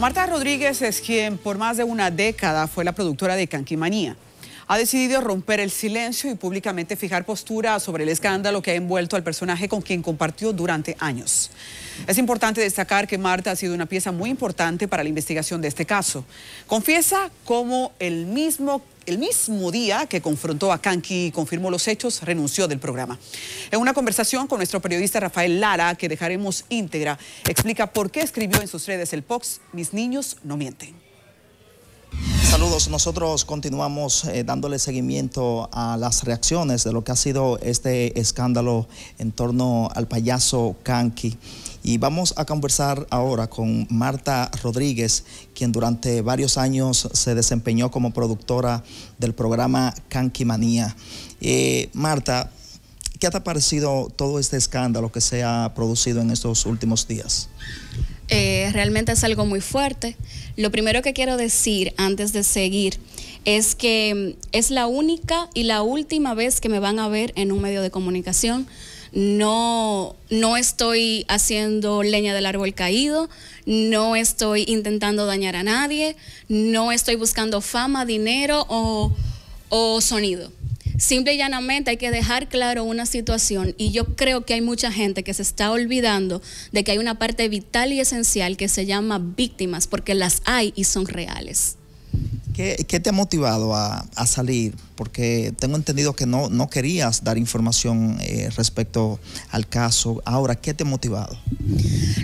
Marta Rodríguez es quien por más de una década fue la productora de Canquimanía ha decidido romper el silencio y públicamente fijar postura sobre el escándalo que ha envuelto al personaje con quien compartió durante años. Es importante destacar que Marta ha sido una pieza muy importante para la investigación de este caso. Confiesa cómo el mismo el mismo día que confrontó a Kanki y confirmó los hechos, renunció del programa. En una conversación con nuestro periodista Rafael Lara, que dejaremos íntegra, explica por qué escribió en sus redes el POX, Mis niños no mienten. Saludos, nosotros continuamos eh, dándole seguimiento a las reacciones de lo que ha sido este escándalo en torno al payaso Kanki. Y vamos a conversar ahora con Marta Rodríguez, quien durante varios años se desempeñó como productora del programa Kanki Manía. Eh, Marta, ¿qué te ha parecido todo este escándalo que se ha producido en estos últimos días? Eh, realmente es algo muy fuerte. Lo primero que quiero decir antes de seguir es que mm, es la única y la última vez que me van a ver en un medio de comunicación. No, estoy haciendo leña del árbol caído, no estoy intentando dañar a nadie, no estoy buscando fama, dinero o sonido. Simple y llanamente hay que dejar claro una situación y yo creo que hay mucha gente que se está olvidando de que hay una parte vital y esencial que se llama víctimas, porque las hay y son reales. ¿Qué, te ha motivado a, salir? Porque tengo entendido que no, no querías dar información eh, respecto al caso. Ahora, ¿qué te ha motivado?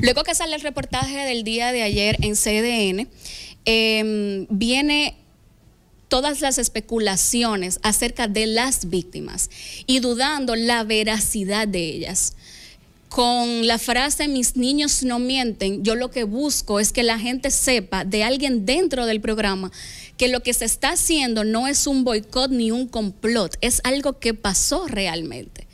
Luego que sale el reportaje del día de ayer en CDN, em, viene todas las especulaciones acerca de las víctimas y dudando la veracidad de ellas. Con la frase mis niños no mienten, yo lo que busco es que la gente sepa de alguien dentro del programa que lo que se está haciendo no es un boicot ni un complot, es algo que pasó realmente.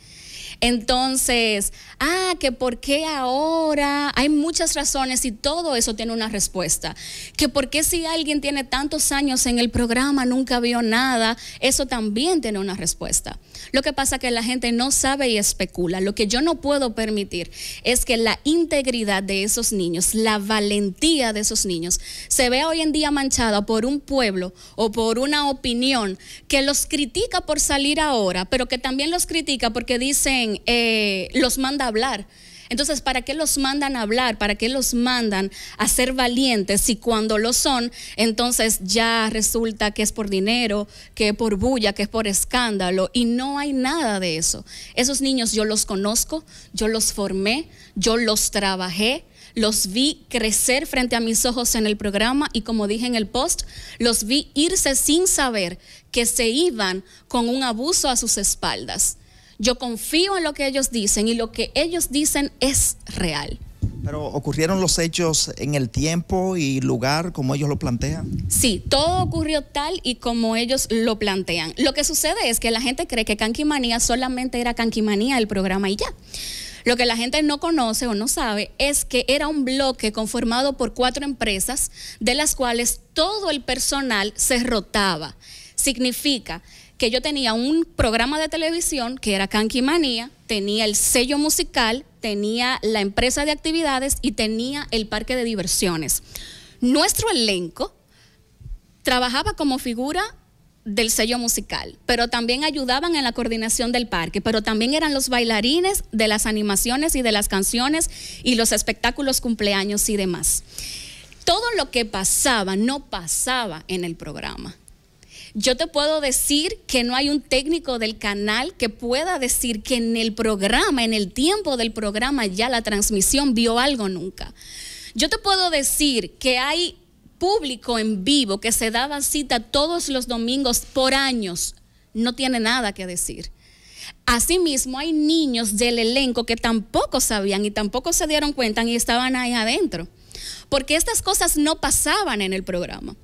Entonces, Ah, que por qué ahora. Hay muchas razones y todo eso tiene una respuesta. Que por qué si alguien tiene tantos años en el programa, nunca vio nada, eso también tiene una respuesta. Lo que pasa es que la gente no sabe y especula. Lo que yo no puedo permitir es que la integridad de esos niños, la valentía de esos niños, se vea hoy en día manchada por un pueblo o por una opinión que los critica por salir ahora, pero que también los critica porque dicen eh, los manda hablar. Entonces, ¿para qué los mandan a hablar? ¿Para qué los mandan a ser valientes? Si cuando lo son, entonces ya resulta que es por dinero, que es por bulla, que es por escándalo. Y no hay nada de eso. Esos niños yo los conozco, yo los formé, yo los trabajé. Los vi crecer frente a mis ojos en el programa y como dije en el post, los vi irse sin saber que se iban con un abuso a sus espaldas. Yo confío en lo que ellos dicen y lo que ellos dicen es real. Pero ocurrieron los hechos en el tiempo y lugar como ellos lo plantean. Sí, todo ocurrió tal y como ellos lo plantean. Lo que sucede es que la gente cree que Canquimanía solamente era Canquimanía el programa y ya. Lo que la gente no conoce o no sabe es que era un bloque conformado por cuatro empresas de las cuales todo el personal se rotaba. Significa que yo tenía un programa de televisión que era Kanki Manía, tenía el sello musical, tenía la empresa de actividades y tenía el parque de diversiones. Nuestro elenco trabajaba como figura del sello musical, pero también ayudaban en la coordinación del parque, pero también eran los bailarines de las animaciones y de las canciones y los espectáculos cumpleaños y demás. Todo lo que pasaba no pasaba en el programa. Yo te puedo decir que no hay un técnico del canal que pueda decir que en el programa, en el tiempo del programa, ya la transmisión vio algo nunca. Yo te puedo decir que hay público en vivo que se daba cita todos los domingos por años. No tiene nada que decir. Asimismo, hay niños del elenco que tampoco sabían y tampoco se dieron cuenta y estaban ahí adentro. Porque estas cosas no pasaban en el programa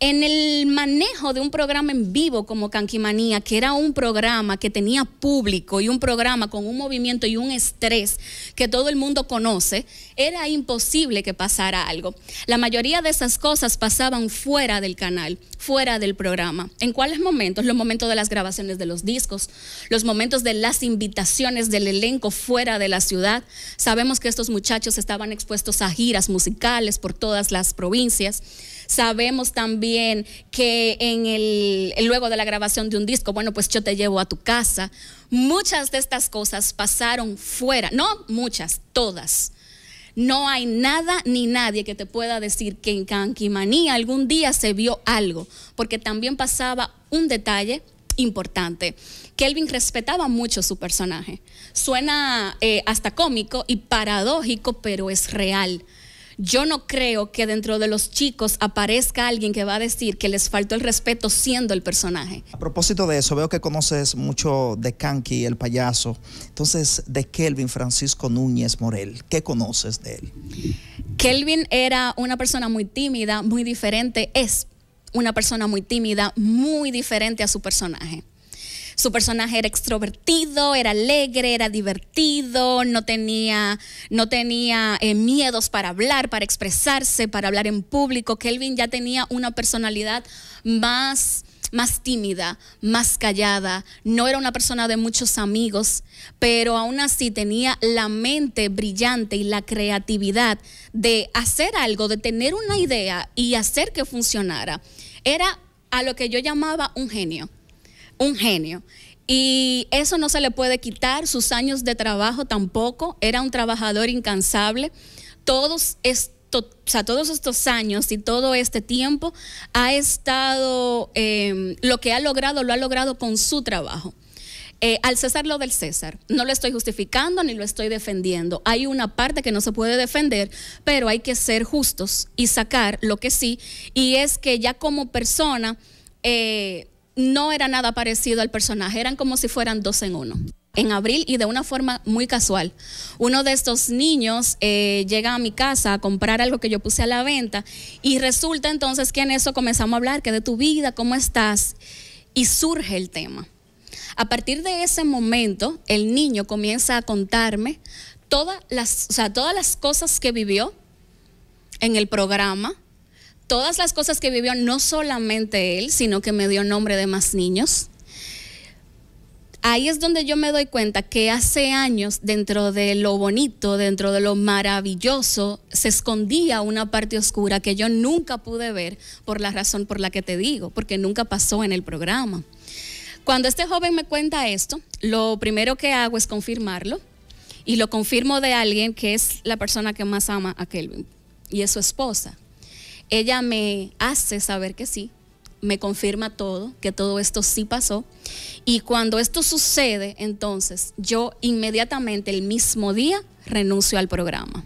en el manejo de un programa en vivo como Canquimanía, que era un programa que tenía público y un programa con un movimiento y un estrés que todo el mundo conoce, era imposible que pasara algo. La mayoría de esas cosas pasaban fuera del canal, fuera del programa. ¿En cuáles momentos? Los momentos de las grabaciones de los discos, los momentos de las invitaciones del elenco fuera de la ciudad. Sabemos que estos muchachos estaban expuestos a giras musicales por todas las provincias Sabemos también que en el, luego de la grabación de un disco, bueno, pues yo te llevo a tu casa. Muchas de estas cosas pasaron fuera, no muchas, todas. No hay nada ni nadie que te pueda decir que en Canquimanía algún día se vio algo, porque también pasaba un detalle importante. Kelvin respetaba mucho su personaje. Suena eh, hasta cómico y paradójico, pero es real. Yo no creo que dentro de los chicos aparezca alguien que va a decir que les faltó el respeto siendo el personaje. A propósito de eso, veo que conoces mucho de Kanki, el payaso. Entonces, de Kelvin Francisco Núñez Morel, ¿qué conoces de él? Kelvin era una persona muy tímida, muy diferente, es una persona muy tímida, muy diferente a su personaje su personaje era extrovertido, era alegre, era divertido, no tenía, no tenía eh, miedos para hablar, para expresarse, para hablar en público. Kelvin ya tenía una personalidad más más tímida, más callada, no era una persona de muchos amigos, pero aún así tenía la mente brillante y la creatividad de hacer algo, de tener una idea y hacer que funcionara. Era a lo que yo llamaba un genio un genio. Y eso no se le puede quitar, sus años de trabajo tampoco, era un trabajador incansable. Todos, todos estos años y todo este tiempo ha estado, em, lo que ha logrado, lo ha logrado con su trabajo. Eh, al César lo del César. No lo estoy justificando ni lo estoy defendiendo. Hay una parte que no se puede defender, pero hay que ser justos y sacar lo que sí. Y es que ya como persona, eh, no era nada parecido al personaje, eran como si fueran dos en uno. En abril y de una forma muy casual. Uno de estos niños eh, llega a mi casa a comprar algo que yo puse a la venta y resulta entonces que en eso comenzamos a hablar, que de tu vida, cómo estás, y surge el tema. A partir de ese momento, el niño comienza a contarme todas las, todas las cosas que vivió en el programa, todas las cosas que vivió, no solamente él, sino que me dio nombre de más niños. Ahí es donde yo me doy cuenta que hace años, dentro de lo bonito, dentro de lo maravilloso, se escondía una parte oscura que yo nunca pude ver por la razón por la que te digo, porque nunca pasó en el programa. Cuando este joven me cuenta esto, lo primero que hago es confirmarlo y lo confirmo de alguien que es la persona que más ama a Kelvin y es su esposa, ella me hace saber que sí, me confirma todo, que todo esto sí pasó. Y cuando esto sucede, entonces yo inmediatamente el mismo día renuncio al programa.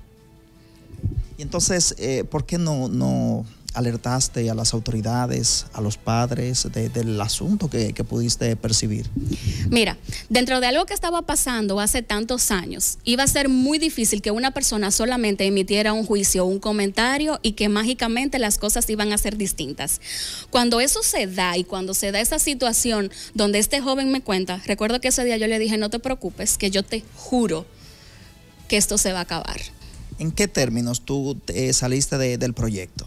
Y entonces, eh, ¿por qué no, no, alertaste a las autoridades, a los padres del asunto que, que, pudiste percibir? Mira, dentro de algo que estaba pasando hace tantos años, iba a ser muy difícil que una persona solamente emitiera un juicio, un comentario y que mágicamente las cosas iban a ser distintas. Cuando eso se da y cuando se da esa situación donde este joven me cuenta, recuerdo que ese día yo le dije, no te preocupes, que yo te juro que esto se va a acabar ¿En qué términos tú eh, saliste del proyecto?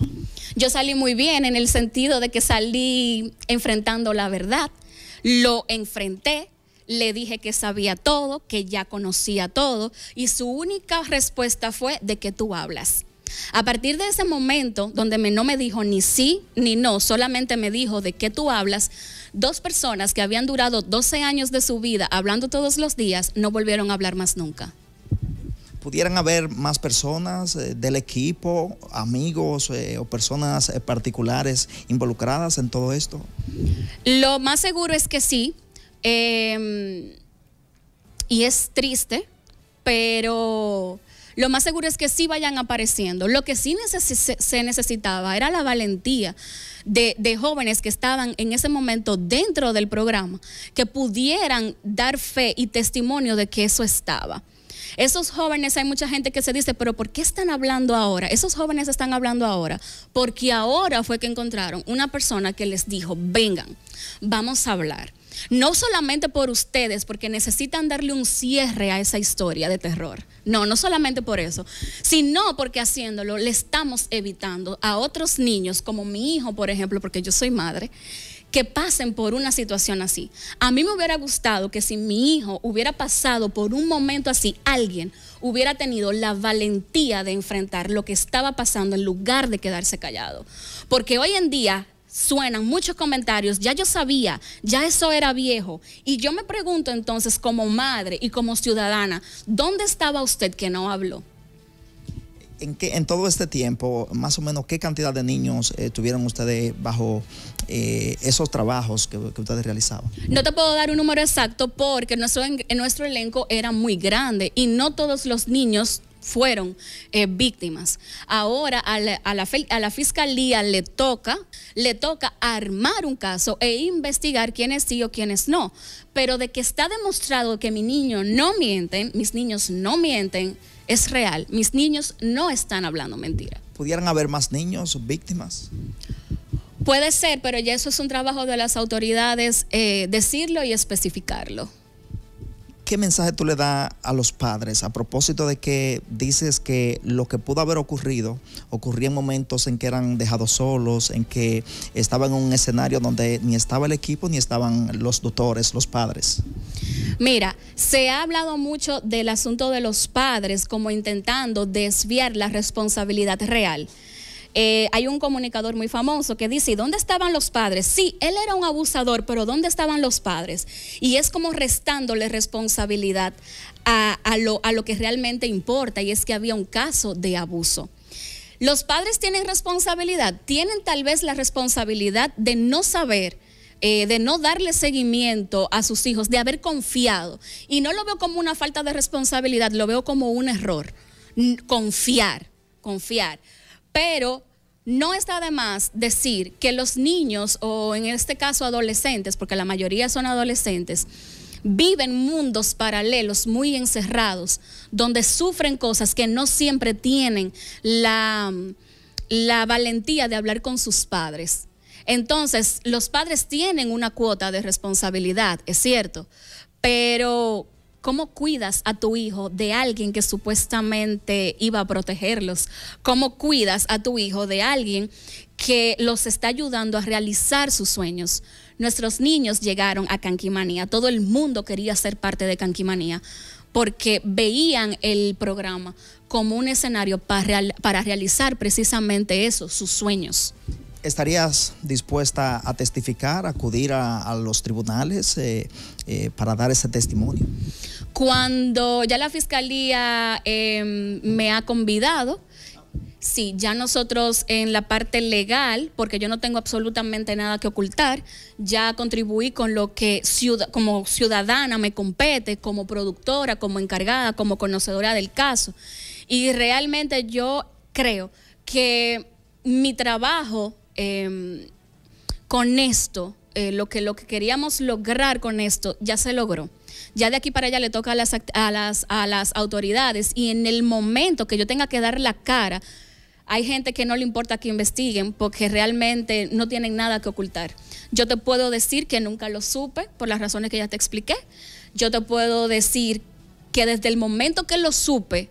Yo salí muy bien en el sentido de que salí enfrentando la verdad. Lo enfrenté, le dije que sabía todo, que ya conocía todo y su única respuesta fue de que tú hablas. A partir de ese momento, donde no me dijo ni sí ni no, solamente me dijo de qué tú hablas, dos personas que habían durado 12 años de su vida hablando todos los días no volvieron a hablar más nunca pudieran haber más personas eh, del equipo, amigos eh, o personas eh, particulares involucradas en todo esto? Lo más seguro es que sí. Em, y es triste, pero lo más seguro es que sí vayan apareciendo. Lo que sí se necesitaba era la valentía de, jóvenes que estaban en ese momento dentro del programa, que pudieran dar fe y testimonio de que eso estaba. Esos jóvenes, hay mucha gente que se dice, pero ¿por qué están hablando ahora? Esos jóvenes están hablando ahora porque ahora fue que encontraron una persona que les dijo, vengan, vamos a hablar. No solamente por ustedes, porque necesitan darle un cierre a esa historia de terror. No, no solamente por eso, sino porque haciéndolo le estamos evitando a otros niños, como mi hijo, por ejemplo, porque yo soy madre, que pasen por una situación así. A mí me hubiera gustado que si mi hijo hubiera pasado por un momento así, alguien hubiera tenido la valentía de enfrentar lo que estaba pasando en lugar de quedarse callado. Porque hoy en día suenan muchos comentarios, ya yo sabía, ya eso era viejo. Y yo me pregunto entonces como madre y como ciudadana, ¿dónde estaba usted que no habló? en, en todo este tiempo, más o menos, ¿qué cantidad de niños eh, tuvieron ustedes bajo eh, esos trabajos que, ustedes realizaban? No te puedo dar un número exacto porque nuestro, elenco era muy grande y no todos los niños fueron eh, víctimas. Ahora a la, fiscalía le toca, le toca armar un caso e investigar quiénes sí o quiénes no. Pero de que está demostrado que mi niño no mienten, mis niños no mienten, es real. Mis niños no están hablando mentira. ¿Pudieran haber más niños víctimas? Puede ser, pero ya eso es un trabajo de las autoridades eh, decirlo y especificarlo. ¿Qué mensaje tú le das a los padres a propósito de que dices que lo que pudo haber ocurrido ocurría en momentos en que eran dejados solos, en que estaban en un escenario donde ni estaba el equipo ni estaban los doctores, los padres? Mira, se ha hablado mucho del asunto de los padres como intentando desviar la responsabilidad real. Eh, hay un comunicador muy famoso que dice, ¿dónde estaban los padres? Sí, él era un abusador, pero ¿dónde estaban los padres? Y es como restándole responsabilidad a, lo, a lo que realmente importa, y es que había un caso de abuso. Los padres tienen responsabilidad, tienen tal vez la responsabilidad de no saber eh, de no darle seguimiento a sus hijos, de haber confiado. Y no lo veo como una falta de responsabilidad, lo veo como un error. Confiar, confiar. Pero no está de más decir que los niños, o en este caso adolescentes, porque la mayoría son adolescentes, viven mundos paralelos muy encerrados, donde sufren cosas que no siempre tienen la valentía de hablar con sus padres. Entonces, los padres tienen una cuota de responsabilidad, es cierto, pero ¿Cómo cuidas a tu hijo de alguien que supuestamente iba a protegerlos? ¿Cómo cuidas a tu hijo de alguien que los está ayudando a realizar sus sueños? Nuestros niños llegaron a Canquimanía. Todo el mundo quería ser parte de Canquimanía porque veían el programa como un escenario para, para realizar precisamente eso, sus sueños. ¿Estarías dispuesta a testificar, acudir a, los tribunales eh, eh, para dar ese testimonio? Cuando ya la fiscalía em, me ha convidado, Sí, ya nosotros en la parte legal, porque yo no tengo absolutamente nada que ocultar, ya contribuí con lo que como ciudadana me compete, como productora, como encargada, como conocedora del caso. Y realmente yo creo que mi trabajo Em, con esto, eh, lo, que, lo que queríamos lograr con esto, ya se logró. Ya de aquí para allá le toca a las, a las, a las autoridades y en el momento que yo tenga que dar la cara, hay gente que no le importa que investiguen porque realmente no tienen nada que ocultar. Yo te puedo decir que nunca lo supe por las razones que ya te expliqué. Yo te puedo decir que desde el momento que lo supe,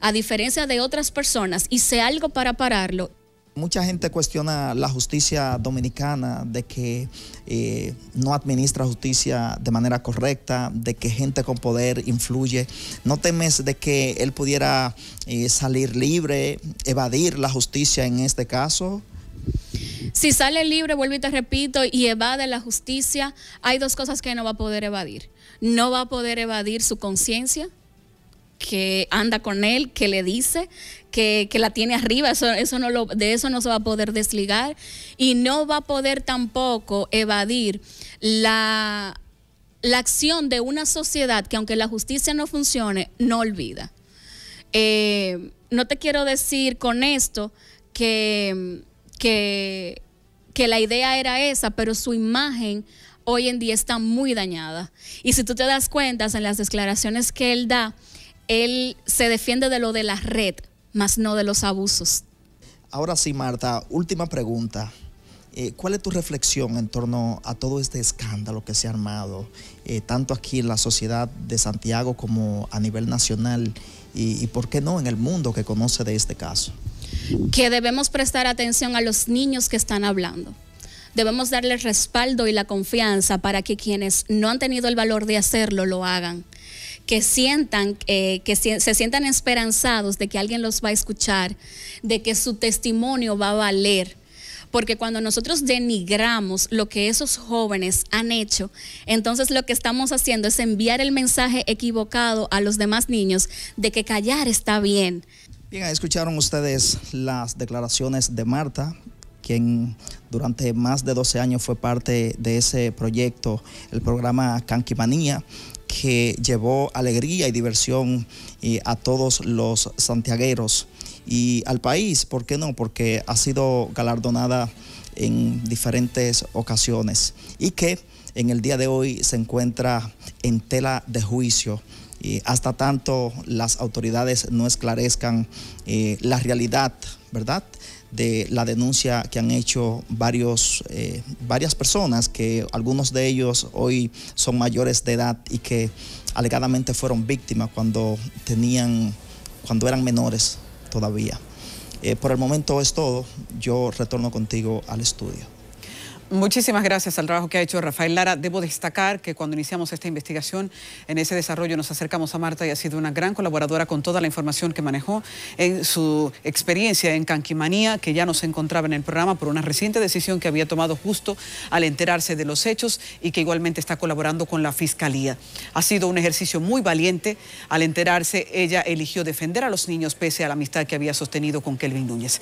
a diferencia de otras personas, hice algo para pararlo. Mucha gente cuestiona la justicia dominicana de que eh, no administra justicia de manera correcta, de que gente con poder influye. ¿No temes de que él pudiera eh, salir libre, evadir la justicia en este caso? Si sale libre, vuelvo y te repito, y evade la justicia, hay dos cosas que no va a poder evadir. No va a poder evadir su conciencia, que anda con él, que le dice, que, la tiene arriba, eso, eso no lo, de eso no se va a poder desligar y no va a poder tampoco evadir la, acción de una sociedad que aunque la justicia no funcione, no olvida. Eh, no te quiero decir con esto que, que, que la idea era esa, pero su imagen hoy en día está muy dañada. Y si tú te das cuenta en las declaraciones que él da, él se defiende de lo de la red, más no de los abusos. Ahora sí, Marta, última pregunta. Eh, ¿Cuál es tu reflexión en torno a todo este escándalo que se ha armado, eh, tanto aquí en la sociedad de Santiago como a nivel nacional y, y, por qué no en el mundo que conoce de este caso? Que debemos prestar atención a los niños que están hablando. Debemos darles respaldo y la confianza para que quienes no han tenido el valor de hacerlo lo hagan que sientan, eh, que se, sientan esperanzados de que alguien los va a escuchar, de que su testimonio va a valer. Porque cuando nosotros denigramos lo que esos jóvenes han hecho, entonces lo que estamos haciendo es enviar el mensaje equivocado a los demás niños de que callar está bien. Bien, escucharon ustedes las declaraciones de Marta, quien durante más de 12 años fue parte de ese proyecto, el programa Canquimanía que llevó alegría y diversión eh, a todos los santiagueros y al país, ¿por qué no? Porque ha sido galardonada en diferentes ocasiones y que en el día de hoy se encuentra en tela de juicio. Y hasta tanto las autoridades no esclarezcan eh, la realidad, ¿verdad? de la denuncia que han hecho varios, eh, varias personas, que algunos de ellos hoy son mayores de edad y que alegadamente fueron víctimas cuando tenían, cuando eran menores todavía. Eh, por el momento es todo. Yo retorno contigo al estudio. Muchísimas gracias al trabajo que ha hecho Rafael Lara. Debo destacar que cuando iniciamos esta investigación, en ese desarrollo nos acercamos a Marta y ha sido una gran colaboradora con toda la información que manejó en su experiencia en Canquimanía, que ya no se encontraba en el programa por una reciente decisión que había tomado justo al enterarse de los hechos y que igualmente está colaborando con la Fiscalía. Ha sido un ejercicio muy valiente. Al enterarse, ella eligió defender a los niños pese a la amistad que había sostenido con Kelvin Núñez.